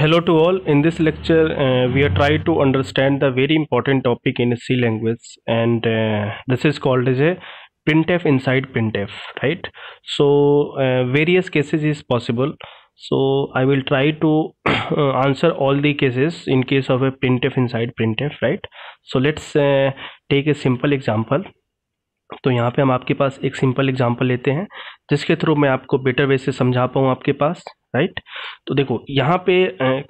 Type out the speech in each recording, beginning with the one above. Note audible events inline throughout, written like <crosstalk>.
hello to all in this lecture uh, we are trying to understand the very important topic in c language and uh, this is called as a printf inside printf right so uh, various cases is possible so i will try to <coughs> uh, answer all the cases in case of a printf inside printf right so let's uh, take a simple example तो यहाँ पे हम आपके पास एक simple example लेते हैं जिसके थ्रू मैं आपको बेटर वे से समझा पाऊँ आपके पास राइट तो देखो यहाँ पे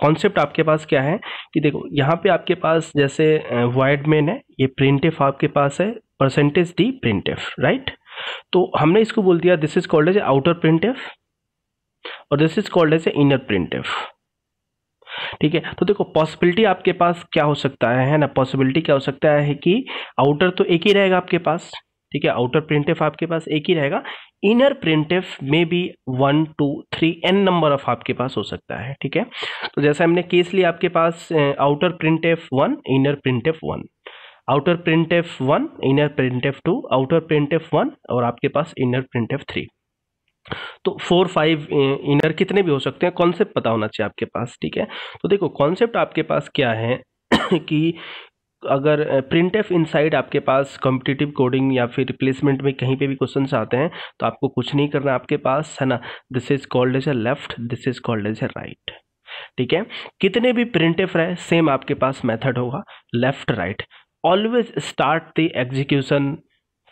कॉन्सेप्ट आपके पास क्या है कि देखो यहाँ पे आपके पास जैसे वाइड मेन है ये प्रिंट एफ आपके पास है percentage D printf right तो हमने इसको बोल दिया this is called as outer printf और this is called as a inner printf ठीक है तो देखो पॉसिबिलिटी आपके पास क्या हो सकता है है ना पॉसिबिलिटी क्या हो सकता है कि आउटर तो एक ही रहेगा आपके पास ठीक है आउटर प्रिंटिफ आपके पास एक ही रहेगा इनर प्रिंटिफ में भी one two three N number of आपके पास हो सकता है ठीक है तो जैसे हमने केस लिया आपके पास outer printf one inner printf one outer printf one inner printf two outer printf one और आपके पास इनर प्रिंटिफ थ्री तो फोर फाइव इनर कितने भी हो सकते हैं कॉन्सेप्ट पता होना चाहिए आपके पास ठीक है तो देखो कॉन्सेप्ट आपके पास क्या है <coughs> कि अगर प्रिंट एफ इनसाइड आपके पास कॉम्पिटिटिव कोडिंग या फिर प्लेसमेंट में कहीं पे भी क्वेश्चन आते हैं तो आपको कुछ नहीं करना आपके पास है ना this is called as a left this is called as a right ठीक है कितने भी प्रिंट एफ रहे सेम आपके पास मेथड होगा left right always start the execution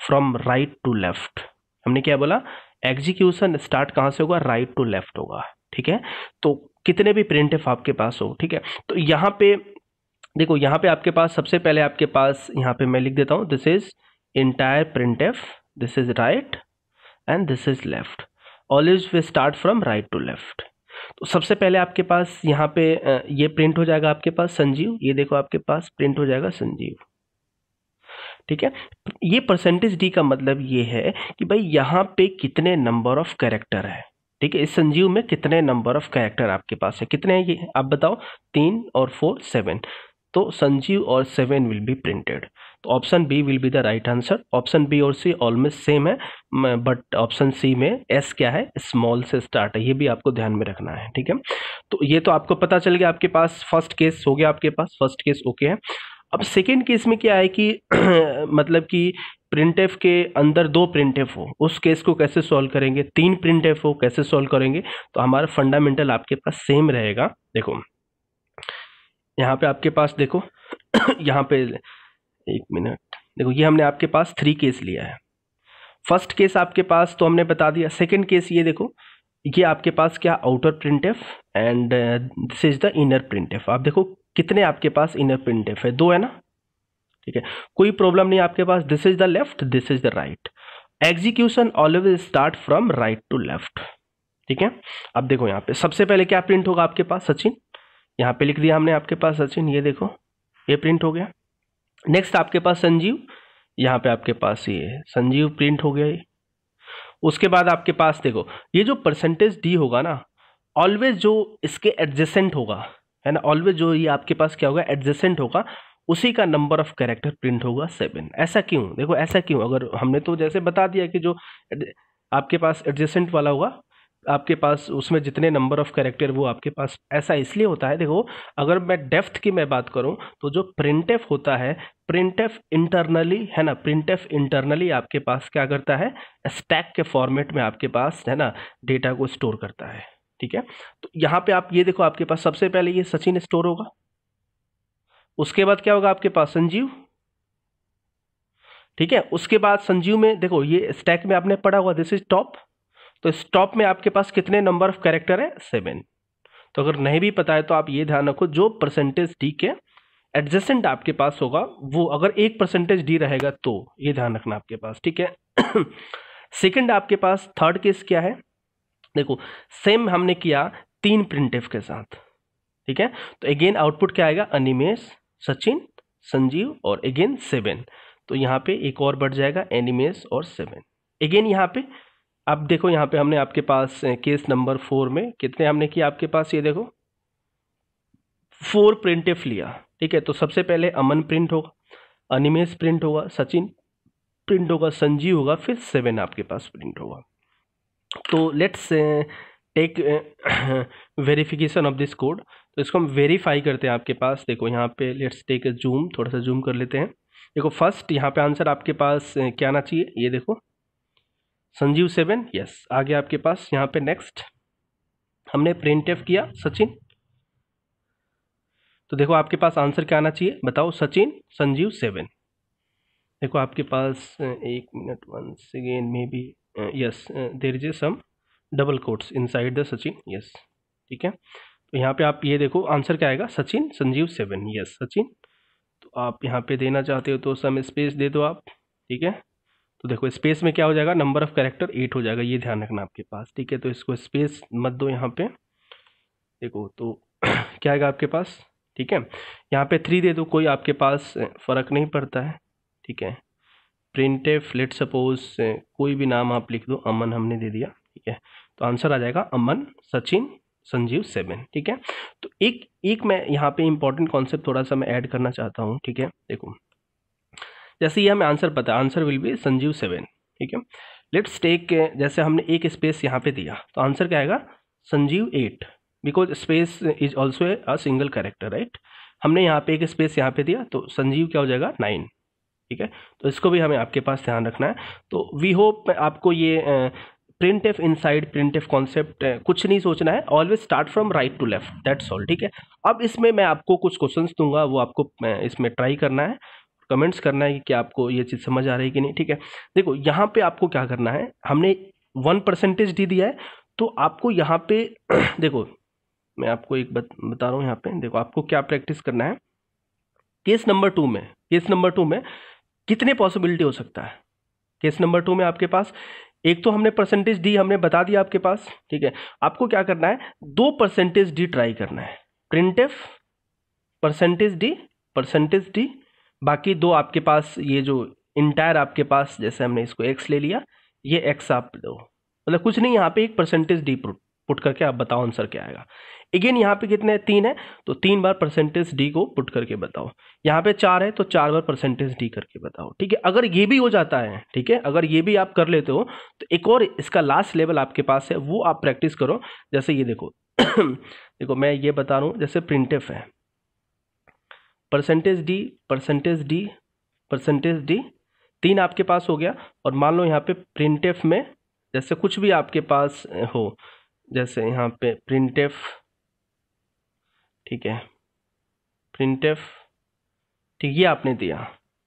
from right to left हमने क्या बोला एग्जीक्यूशन स्टार्ट कहाँ से होगा राइट टू लेफ्ट होगा ठीक है तो कितने भी प्रिंट एफ आपके पास हो ठीक है तो यहाँ पे देखो यहाँ पे आपके पास सबसे पहले आपके पास यहाँ पे मैं लिख देता हूँ this is entire printf this is right and this is left always we start from right to left तो सबसे पहले आपके पास यहाँ पे ये प्रिंट हो जाएगा आपके पास संजीव ये देखो आपके पास प्रिंट हो जाएगा संजीव ठीक है ये परसेंटेज डी का मतलब ये है कि भाई यहाँ पे कितने नंबर ऑफ कैरेक्टर है ठीक है इस संजीव में कितने नंबर ऑफ कैरेक्टर आपके पास है कितने हैं ये आप बताओ तीन और फोर सेवन तो संजीव और सेवन विल बी प्रिंटेड तो option B will be the right answer option B और सी ऑलमोस्ट सेम है बट ऑप्शन सी में एस क्या है स्मॉल से स्टार्ट है ये भी आपको ध्यान में रखना है ठीक है तो ये तो आपको पता चल गया आपके पास फर्स्ट केस हो गया आपके पास फर्स्ट केस ओके है अब सेकेंड केस में क्या है कि <clears throat> मतलब कि प्रिंट एफ के अंदर दो प्रिंट हो उस केस को कैसे सॉल्व करेंगे तीन प्रिंट एफ हो कैसे सॉल्व करेंगे तो हमारा फंडामेंटल आपके पास सेम रहेगा देखो यहाँ पे आपके पास देखो <coughs> यहाँ पे एक मिनट देखो ये हमने आपके पास थ्री केस लिया है फर्स्ट केस आपके पास तो हमने बता दिया सेकंड केस ये देखो ये आपके पास क्या outer printf and this is the inner printf आप देखो कितने आपके पास इनर प्रिंट एफ है दो है ना ठीक है कोई प्रॉब्लम नहीं आपके पास this is the left this is the right execution always start from right to left ठीक है अब देखो यहाँ पे सबसे पहले क्या प्रिंट होगा आपके पास सचिन यहाँ पे लिख दिया हमने आपके पास सचिन ये देखो ये प्रिंट हो गया नेक्स्ट आपके पास संजीव यहाँ पे आपके पास ये संजीव प्रिंट हो गया ये उसके बाद आपके पास देखो ये जो परसेंटेज डी होगा ना ऑलवेज जो इसके एडजेसेंट होगा है ना ऑलवेज जो ये आपके पास क्या होगा एडजेसेंट होगा उसी का नंबर ऑफ कैरेक्टर प्रिंट होगा सेवन ऐसा क्यों देखो ऐसा क्यों अगर हमने तो जैसे बता दिया कि जो आपके पास एडजेसेंट वाला होगा आपके पास उसमें जितने नंबर ऑफ कैरेक्टर वो आपके पास ऐसा इसलिए होता है देखो अगर मैं डेफ्थ की मैं बात करूं तो जो प्रिंट होता है प्रिंट इंटरनली है ना प्रिंट इंटरनली आपके पास क्या करता है स्टैक के फॉर्मेट में आपके पास है ना डेटा को स्टोर करता है ठीक है तो यहाँ पे आप ये देखो आपके पास सबसे पहले ये सचिन स्टोर होगा उसके बाद क्या होगा आपके पास संजीव ठीक है उसके बाद संजीव में देखो ये स्टैक में आपने पढ़ा हुआ दिस इज टॉप तो स्टॉप में आपके पास कितने नंबर ऑफ कैरेक्टर है सेवन तो अगर नहीं भी पता है तो आप ये ध्यान रखो जो परसेंटेज डी के एडजस्टेंट आपके पास होगा वो अगर एक परसेंटेज डी रहेगा तो ये ध्यान रखना आपके पास ठीक है सेकंड <coughs> आपके पास थर्ड केस क्या है देखो सेम हमने किया तीन प्रिंटिव के साथ ठीक है तो अगेन आउटपुट क्या आएगा अनिमेश सचिन संजीव और अगेन सेवन तो यहाँ पे एक और बढ़ जाएगा एनिमेश और सेवन अगेन यहाँ पे अब देखो यहाँ पे हमने आपके पास केस नंबर फोर में कितने हमने किया आपके पास ये देखो फोर प्रिंटिफ लिया ठीक है तो सबसे पहले अमन प्रिंट होगा अनिमेश प्रिंट होगा सचिन प्रिंट होगा संजीव होगा फिर सेवन आपके पास प्रिंट होगा तो let's take verification of this code तो इसको हम वेरीफाई करते हैं आपके पास देखो यहाँ पे लेट्स टेक जूम थोड़ा सा जूम कर लेते हैं देखो फर्स्ट यहाँ पे आंसर आपके पास क्या आना चाहिए ये देखो संजीव सेवन यस आ गया आपके पास यहाँ पे नेक्स्ट हमने प्रिंट एफ किया सचिन तो देखो आपके पास आंसर क्या आना चाहिए बताओ सचिन संजीव सेवन देखो आपके पास एक minute one second maybe yes there is a some double quotes inside the Sachin yes ठीक है तो यहाँ पे आप ये देखो आंसर क्या आएगा सचिन संजीव सेवन यस सचिन तो आप यहाँ पे देना चाहते हो तो सम स्पेस दे दो आप ठीक है तो देखो स्पेस में क्या हो जाएगा नंबर ऑफ कैरेक्टर एट हो जाएगा ये ध्यान रखना आपके पास ठीक है तो इसको स्पेस मत दो यहाँ पे देखो तो <clears throat> क्या आएगा आपके पास ठीक है यहाँ पे थ्री दे दो कोई आपके पास फ़र्क नहीं पड़ता है ठीक है प्रिंट फ्लिट सपोज कोई भी नाम आप लिख दो अमन हमने दे दिया ठीक है तो आंसर आ जाएगा अमन सचिन संजीव सेवन ठीक है तो एक एक मैं यहाँ पे इम्पॉर्टेंट कॉन्सेप्ट थोड़ा सा मैं ऐड करना चाहता हूँ ठीक है देखो जैसे ये हमें आंसर पता answer will be Sanjeev seven ठीक है लेट्स टेक जैसे हमने एक स्पेस यहाँ पे दिया तो आंसर क्या आएगा Sanjeev eight because space is also a single character right हमने यहाँ पे एक स्पेस यहाँ पे दिया तो संजीव क्या हो जाएगा नाइन ठीक है तो इसको भी हमें आपके पास ध्यान रखना है तो वी होप आपको ये printf inside printf concept कुछ नहीं सोचना है always start from right to left that's all ठीक है अब इसमें मैं आपको कुछ क्वेश्चंस दूंगा वो आपको इसमें ट्राई करना है कमेंट्स करना है कि क्या आपको ये चीज़ समझ आ रही है कि नहीं ठीक है देखो यहाँ पे आपको क्या करना है हमने वन परसेंटेज दे दिया है तो आपको यहाँ पे <clears throat> देखो मैं आपको एक बत, बता रहा हूँ यहाँ पे देखो आपको क्या प्रैक्टिस करना है केस नंबर टू में केस नंबर टू में कितने पॉसिबिलिटी हो सकता है केस नंबर टू में आपके पास एक तो हमने परसेंटेज डी हमने बता दिया आपके पास ठीक है आपको क्या करना है दो परसेंटेज डी ट्राई करना है printf percentage D percentage D बाकी दो आपके पास ये जो इंटायर आपके पास जैसे हमने इसको एक्स ले लिया ये एक्स आप दो मतलब कुछ नहीं यहाँ पे एक परसेंटेज डी पुट करके आप बताओ आंसर क्या आएगा अगेन यहाँ पे कितने तीन है तो तीन बार परसेंटेज डी को पुट करके बताओ यहाँ पे चार है तो चार बार परसेंटेज डी करके बताओ ठीक है अगर ये भी हो जाता है ठीक है अगर ये भी आप कर लेते हो तो एक और इसका लास्ट लेवल आपके पास है वो आप प्रैक्टिस करो जैसे ये देखो <coughs> देखो मैं ये बता रहा हूँ जैसे प्रिंटेफ है percentage D percentage D percentage D तीन आपके पास हो गया और मान लो यहाँ पे प्रिंट एफ में जैसे कुछ भी आपके पास हो जैसे यहाँ पे प्रिंट एफ ठीक है प्रिंट एफ ठीक ये आपने दिया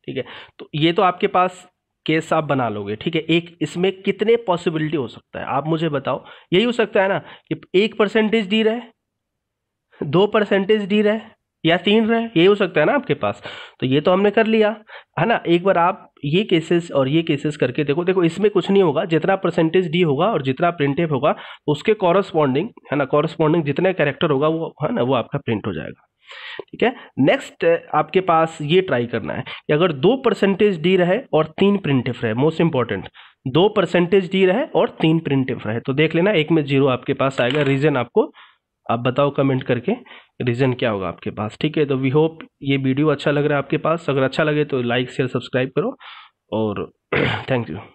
ठीक है तो ये तो आपके पास केस आप बना लोगे ठीक है एक इसमें कितने पॉसिबिलिटी हो सकता है आप मुझे बताओ यही हो सकता है ना कि एक परसेंटेज डी रहे दो परसेंटेज डी रहे या तीन रहे ये हो सकता है ना आपके पास तो ये तो हमने कर लिया है ना एक बार आप ये केसेस और ये केसेस करके देखो देखो इसमें कुछ नहीं होगा जितना परसेंटेज डी होगा और जितना एफ होगा उसके कॉरस्पॉन्डिंग है ना कॉरस्पॉन्डिंग जितने कैरेक्टर होगा वो है ना वो आपका प्रिंट हो जाएगा ठीक है नेक्स्ट आपके पास ये ट्राई करना है कि अगर दो परसेंटेज डी रहे और तीन एफ रहे मोस्ट इंपॉर्टेंट दो परसेंटेज डी रहे और तीन एफ रहे तो देख लेना एक में जीरो आपके पास आएगा रीजन आपको आप बताओ कमेंट करके रीज़न क्या होगा आपके पास ठीक है तो वी होप ये वीडियो अच्छा लग रहा है आपके पास अगर अच्छा लगे तो लाइक शेयर सब्सक्राइब करो और थैंक <clears throat> यू